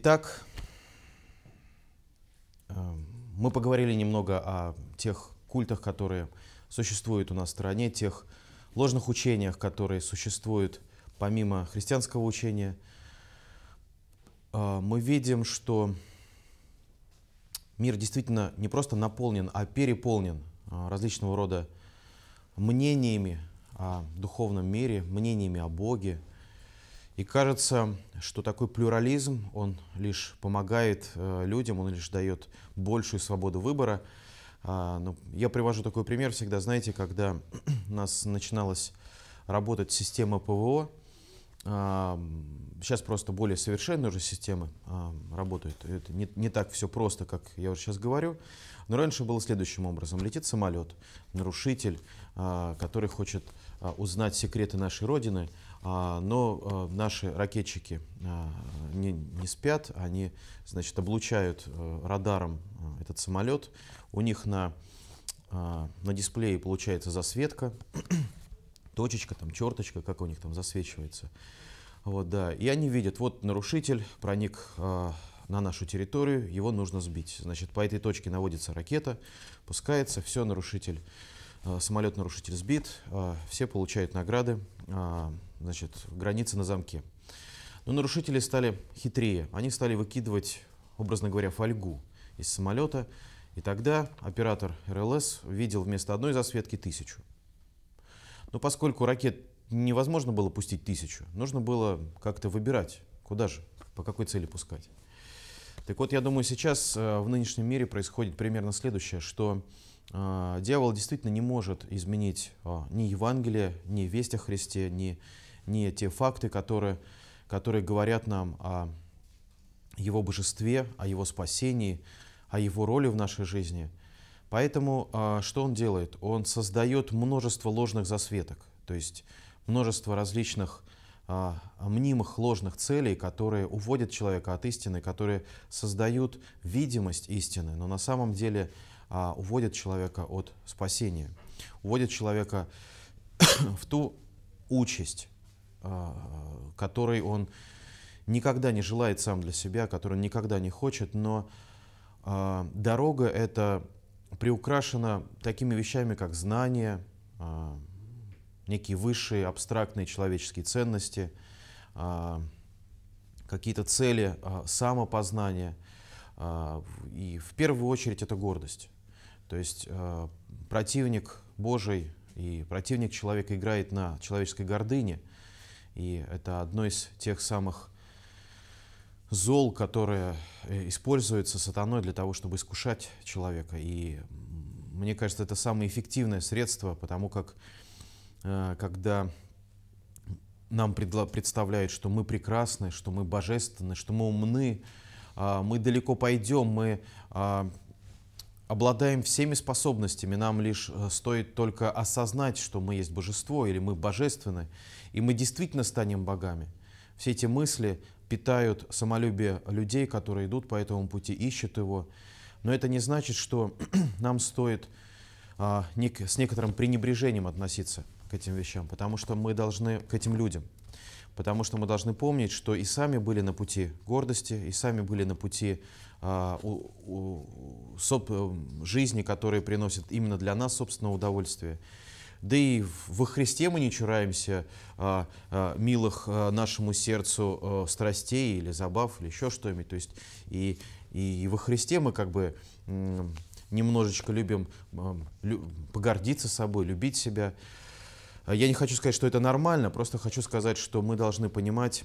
Итак, э, мы поговорили немного о тех культах, которые существуют у нас в стране, тех ложных учениях, которые существуют помимо христианского учения. Э, мы видим, что мир действительно не просто наполнен, а переполнен э, различного рода мнениями о духовном мире, мнениями о Боге, и кажется, что такой плюрализм, он лишь помогает э, людям, он лишь дает большую свободу выбора. А, ну, я привожу такой пример всегда, знаете, когда у нас начиналась работать система ПВО, сейчас просто более совершенные уже системы а, работают. Это не, не так все просто, как я уже сейчас говорю. Но раньше было следующим образом. Летит самолет, нарушитель, а, который хочет а, узнать секреты нашей Родины, но наши ракетчики не, не спят, они значит, облучают радаром этот самолет. У них на, на дисплее получается засветка, точечка, там, черточка, как у них там засвечивается. Вот, да. И они видят, вот нарушитель проник э, на нашу территорию, его нужно сбить. Значит, по этой точке наводится ракета, пускается, все, нарушитель, э, а, самолет-нарушитель сбит, э, все получают награды, э, значит, границы на замке. Но нарушители стали хитрее, они стали выкидывать, образно говоря, фольгу из самолета, и тогда оператор РЛС видел вместо одной засветки тысячу. Но поскольку ракет невозможно было пустить тысячу. Нужно было как-то выбирать, куда же, по какой цели пускать. Так вот, я думаю, сейчас э, в нынешнем мире происходит примерно следующее, что э, дьявол действительно не может изменить а, ни Евангелие, ни весть о Христе, ни, ни те факты, которые, которые говорят нам о Его божестве, о Его спасении, о Его роли в нашей жизни. Поэтому а, что он делает? Он создает множество ложных засветок. То есть множество различных а, мнимых ложных целей, которые уводят человека от истины, которые создают видимость истины, но на самом деле а, уводят человека от спасения, уводят человека в ту участь, а, которой он никогда не желает сам для себя, которую он никогда не хочет, но дорога эта приукрашена такими вещами, как знание, некие высшие абстрактные человеческие ценности, а, какие-то цели а, самопознания. А, и в первую очередь это гордость. То есть противник Божий и противник человека играет на человеческой гордыне. И это одно из тех самых зол, которое э, используется сатаной для того, чтобы искушать человека. И мне кажется, это самое эффективное средство, потому как Э, когда нам представляют, что мы прекрасны, что мы божественны, что мы умны, а, мы далеко пойдем, мы а, обладаем всеми способностями, нам лишь э, стоит только осознать, что мы есть божество или мы божественны, и мы действительно станем богами. Все эти мысли питают самолюбие людей, которые идут по этому пути, ищут его. Но это не значит, что нам стоит а, с некоторым пренебрежением относиться к этим вещам, потому что мы должны к этим людям, потому что мы должны помнить, что и сами были на пути гордости, и сами были на пути э, у, у, соб, э, жизни, которые приносят именно для нас собственное удовольствие. Да и во Христе мы не чураемся а, а, милых а, нашему сердцу а, страстей или забав, или еще что-нибудь. То есть и, и, и во Христе мы как бы немножечко любим а, лю, погордиться собой, любить себя. А, я не хочу сказать, что это нормально, просто хочу сказать, что мы должны понимать,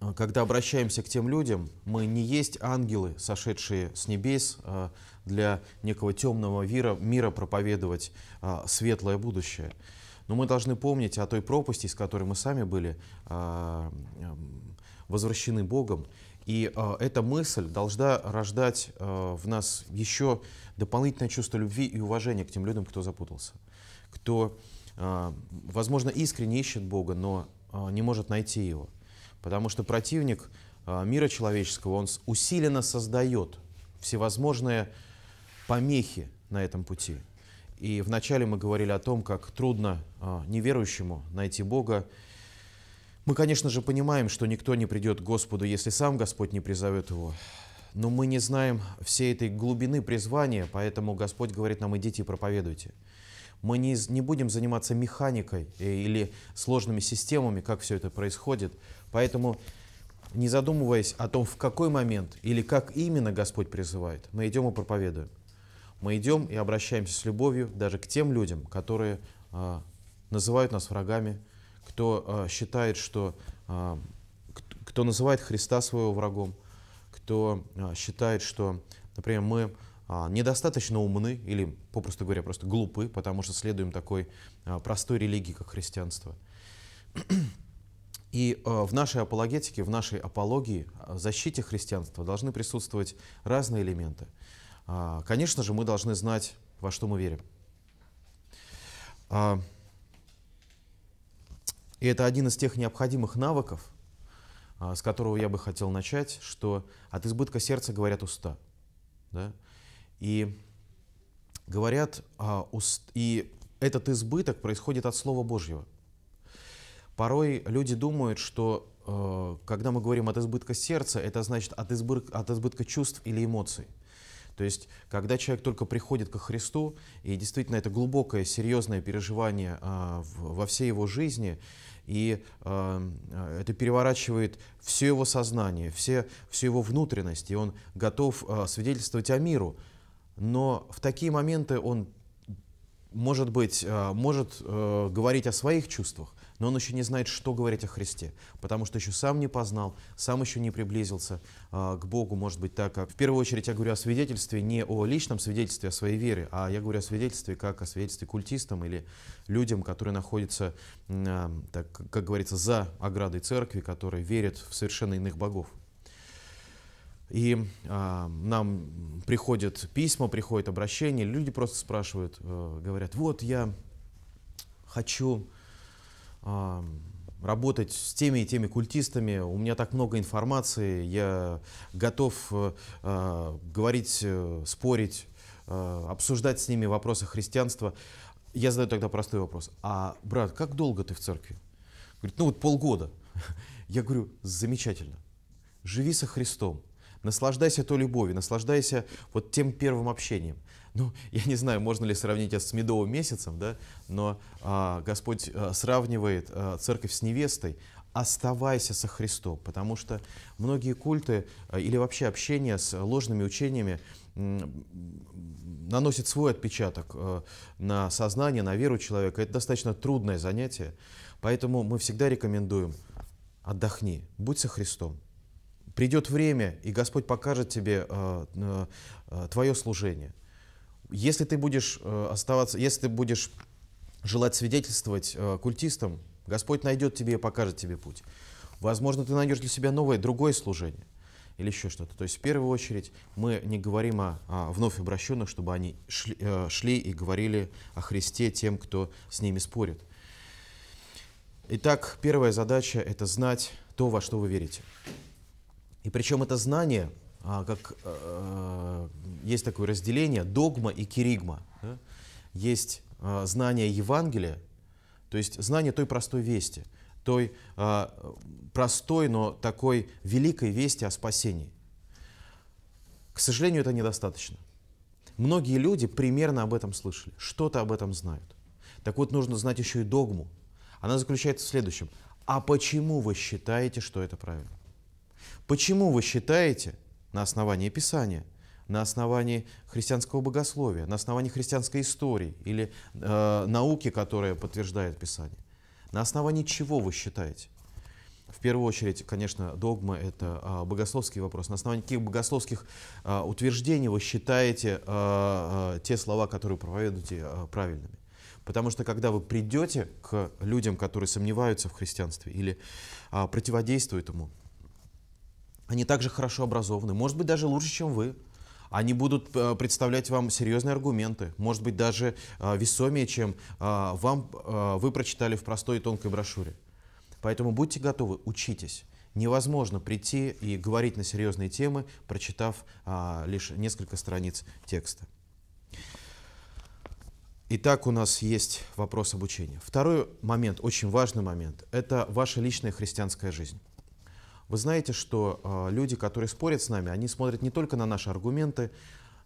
а, когда обращаемся к тем людям, мы не есть ангелы, сошедшие с небес а, для некого темного мира, мира проповедовать светлое будущее. Но мы должны помнить о той пропасти, из которой мы сами были возвращены Богом. И эта мысль должна рождать в нас еще дополнительное чувство любви и уважения к тем людям, кто запутался, кто а, возможно, искренне ищет Бога, но а, не может найти Его. Потому что противник а, мира человеческого, он усиленно создает всевозможные помехи на этом пути. И вначале мы говорили о том, как трудно неверующему найти Бога. Мы, конечно же, понимаем, что никто не придет к Господу, если сам Господь не призовет его. Но мы не знаем всей этой глубины призвания, поэтому Господь говорит нам, идите и проповедуйте. Мы не, не будем заниматься механикой э, или сложными системами, как все это происходит. Поэтому, не задумываясь о том, в какой момент или как именно Господь призывает, мы идем и проповедуем. Мы идем и обращаемся с любовью даже к тем людям, которые э, называют нас врагами, кто э, считает, что э, кто называет Христа своего врагом, кто э, считает, что, например, мы а, недостаточно умны или, попросту говоря, просто глупы, потому что следуем такой а, простой религии, как христианство. И а, в нашей апологетике, в нашей апологии, защите христианства должны присутствовать разные элементы. Конечно же, мы должны знать, во что мы верим. И это один из тех необходимых навыков, с которого я бы хотел начать, что от избытка сердца говорят уста. Да? И говорят, а, и этот избыток происходит от Слова Божьего. Порой люди думают, что э, когда мы говорим от избытка сердца, это значит от избытка, от избытка чувств или эмоций. То есть, когда человек только приходит ко Христу, и действительно это глубокое, серьезное переживание а, в, во всей его жизни, и а, э, это переворачивает все его сознание, все, всю его внутренность, и он готов а, свидетельствовать о миру, но в такие моменты он, может быть, э, может э, говорить о своих чувствах, но он еще не знает, что говорить о Христе, потому что еще сам не познал, сам еще не приблизился э, к Богу, может быть, так как... В первую очередь я говорю о свидетельстве не о личном свидетельстве а о своей вере, а я говорю о свидетельстве как о свидетельстве культистам или людям, которые находятся, так, как говорится, за оградой церкви, которые верят в совершенно иных богов. И а, нам приходят письма, приходят обращения, люди просто спрашивают, э, говорят, вот я хочу а, работать с теми и теми культистами, у меня так много информации, я готов э, а, говорить, э, спорить, а, обсуждать с ними вопросы христианства. Я задаю тогда простой вопрос, а брат, как долго ты в церкви? Говорит, ну вот полгода. Я говорю, замечательно, живи со Христом, Наслаждайся той любовью, наслаждайся вот тем первым общением. Ну, я не знаю, можно ли сравнить это с медовым месяцем, да, но а, Господь а, сравнивает а, церковь с невестой. Оставайся со Христом, потому что многие культы а, или вообще общение с ложными учениями наносит свой отпечаток на сознание, на веру человека. Это достаточно трудное занятие, поэтому мы всегда рекомендуем отдохни, будь со Христом, Придет время, и Господь покажет тебе э, э, твое служение. Если ты будешь э, оставаться, если ты будешь желать свидетельствовать э, культистам, Господь найдет тебе и покажет тебе путь. Возможно, ты найдешь для себя новое, другое служение или еще что-то. То есть в первую очередь мы не говорим о, о вновь обращенных, чтобы они шли, э, шли и говорили о Христе тем, кто с ними спорит. Итак, первая задача – это знать то, во что вы верите. И причем это знание, а, как э, э, есть такое разделение, догма и киригма. Есть э, знание Евангелия, то есть знание той простой вести, той простой, но такой великой вести о спасении. К сожалению, это недостаточно. Многие люди примерно об этом слышали, что-то об этом знают. Так вот, нужно знать еще и догму. Она заключается в следующем. А почему вы считаете, что это правильно? Почему вы считаете на основании Писания, на основании христианского богословия, на основании христианской истории или э, науки, которая подтверждает Писание? На основании чего вы считаете? В первую очередь, конечно, догма — это э, богословский вопрос. На основании каких богословских э, утверждений вы считаете э, те слова, которые проповедуете, правильными? Потому что когда вы придете к людям, которые сомневаются в христианстве или противодействуют ему, они также хорошо образованы, может быть, даже лучше, чем вы. Они будут э, представлять вам серьезные аргументы, может быть, даже э, весомее, чем э, вам, вы прочитали в простой и тонкой брошюре. Поэтому будьте готовы, учитесь. Невозможно прийти и говорить на серьезные темы, прочитав а, лишь несколько страниц текста. Итак, у нас есть вопрос обучения. Второй момент, очень важный момент, это ваша личная христианская жизнь. Вы знаете, что э, люди, которые спорят с нами, они смотрят не только на наши аргументы,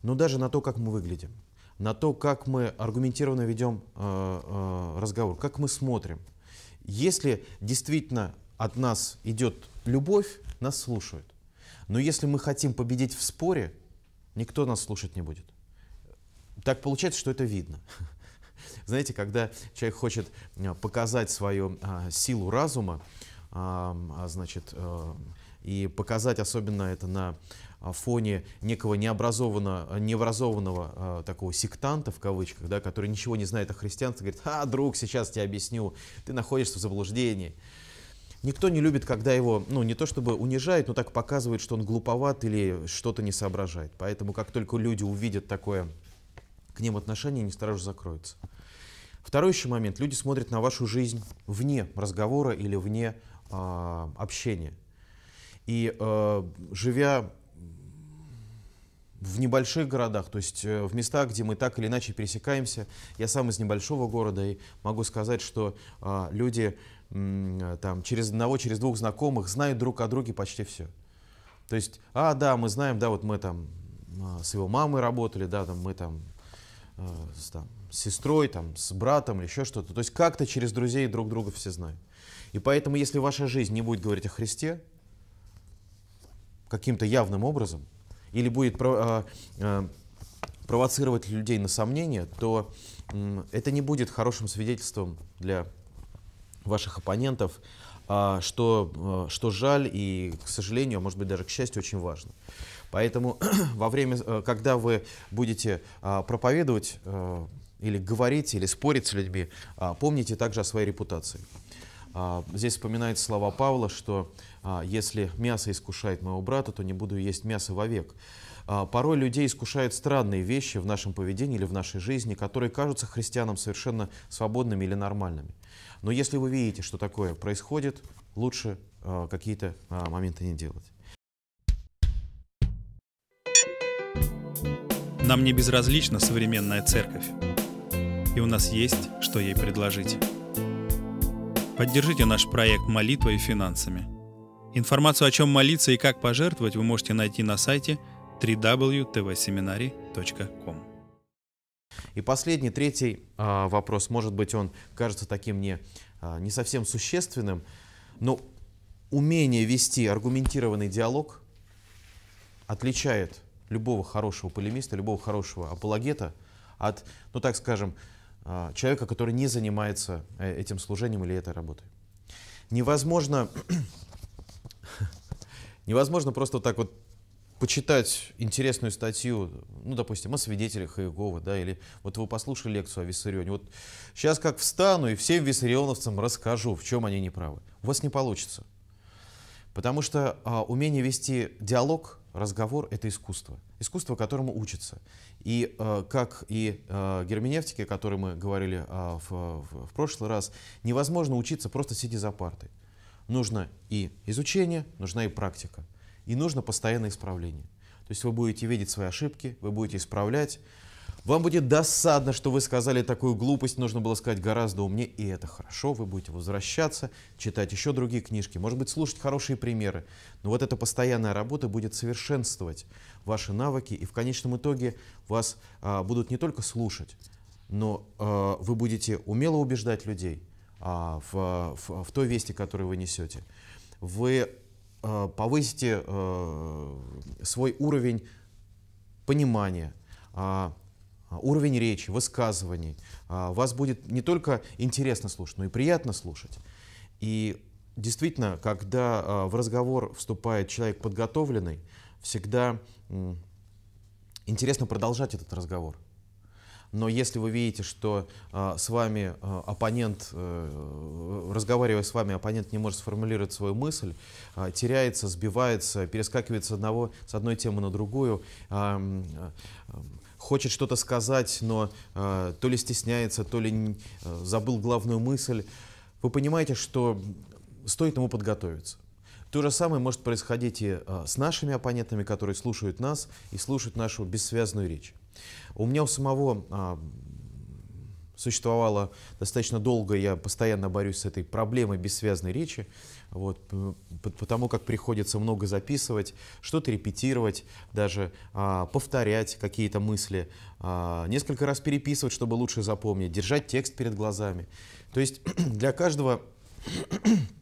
но даже на то, как мы выглядим, на то, как мы аргументированно ведем э, э, разговор, как мы смотрим. Если действительно от нас идет любовь, нас слушают. Но если мы хотим победить в споре, никто нас слушать не будет. Так получается, что это видно. Знаете, когда человек хочет показать свою а, силу разума, а, значит, и показать особенно это на а, фоне некого необразованного, необразованного такого сектанта, в кавычках, да, который ничего не знает о христианстве, говорит, а, друг, сейчас тебе объясню, ты находишься в заблуждении. Никто не любит, когда его, ну, не то чтобы унижает, но так показывает, что он глуповат или что-то не соображает. Поэтому, как только люди увидят такое к ним отношение, они сразу закроются. Второй еще момент. Люди смотрят на вашу жизнь вне разговора или вне а, общения. И э, живя в небольших городах, то есть э, в местах, где мы так или иначе пересекаемся. Я сам из небольшого города и могу сказать, что а, люди там, через одного, через двух знакомых знают друг о друге почти все. То есть, а, да, мы знаем, да, вот мы там а, с его мамой работали, да, там мы там э, с, там с сестрой, там, с братом или еще что-то. То есть как-то через друзей друг друга все знают. И поэтому, если ваша жизнь не будет говорить о Христе каким-то явным образом, или будет а, а, провоцировать людей на сомнения, то это не будет хорошим свидетельством для ваших оппонентов, а, что, что жаль и, к сожалению, может быть даже к счастью, очень важно. Поэтому во время, э, когда вы будете проповедовать э, или говорить, или спорить с людьми, помните также о своей репутации. А, здесь вспоминает слова Павла, что а, если мясо искушает моего брата, то не буду есть мясо вовек. А, Порой людей искушают странные вещи в нашем поведении или в нашей жизни, которые кажутся христианам совершенно свободными или нормальными. Но если вы видите, что такое происходит, лучше какие-то моменты не делать. Нам не безразлична современная церковь, и у нас есть, что ей предложить. Поддержите наш проект молитвой и финансами. Информацию о чем молиться и как пожертвовать вы можете найти на сайте www.tvseminary.com. И последний, третий а, вопрос, может быть, он кажется таким не, а, не совсем существенным, но умение вести аргументированный диалог отличает любого хорошего полемиста, любого хорошего апологета от, ну так скажем, а, человека, который не занимается э, этим служением или этой работой. Невозможно, невозможно просто так вот почитать интересную статью, ну, допустим, о свидетелях Иеговы, да, или вот вы послушали лекцию о Виссарионе, вот сейчас как встану и всем виссарионовцам расскажу, в чем они неправы. У вас не получится. Потому что а, умение вести диалог разговор — это искусство. Искусство, которому учится. И э, как и э, герменевтике, о которой мы говорили э, в, в, в прошлый раз, невозможно учиться просто сидя за партой. Нужно и изучение, нужна и практика. И нужно постоянное исправление. То есть вы будете видеть свои ошибки, вы будете исправлять, вам будет досадно, что вы сказали такую глупость, нужно было сказать гораздо умнее, и это хорошо, вы будете возвращаться, читать еще другие книжки, может быть, слушать хорошие примеры. Но вот эта постоянная работа будет совершенствовать ваши навыки, и в конечном итоге вас а, будут не только слушать, но а, вы будете умело убеждать людей а, в, в, в той вести, которую вы несете. Вы а, повысите а, свой уровень понимания, а, а, уровень речи, высказываний. А, вас будет не только интересно слушать, но и приятно слушать. И действительно, когда а, в разговор вступает человек подготовленный, всегда интересно продолжать этот разговор. Но если вы видите, что с вами оппонент, э, разговаривая с вами, оппонент не может сформулировать свою мысль, теряется, сбивается, перескакивает с, одного, с одной темы на другую, хочет что-то сказать, но э, то ли стесняется, то ли э, забыл главную мысль, вы понимаете, что стоит ему подготовиться. То же самое может происходить и э, с нашими оппонентами, которые слушают нас и слушают нашу бессвязную речь. У меня у самого а, существовала достаточно долго, я постоянно борюсь с этой проблемой бессвязной речи, вот, потому как приходится много записывать, что-то репетировать, даже а, повторять какие-то мысли, а, несколько раз переписывать, чтобы лучше запомнить, держать текст перед глазами. То есть для каждого,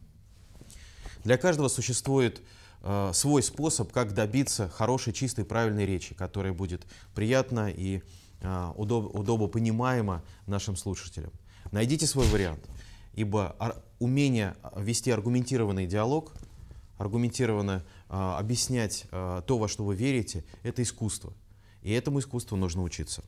для каждого существует а, свой способ, как добиться хорошей, чистой, правильной речи, которая будет приятна и приятна а, удоб, понимаемо нашим слушателям. Найдите свой вариант, ибо умение вести аргументированный диалог, аргументированно а, объяснять а, то, во что вы верите, это искусство. И этому искусству нужно учиться.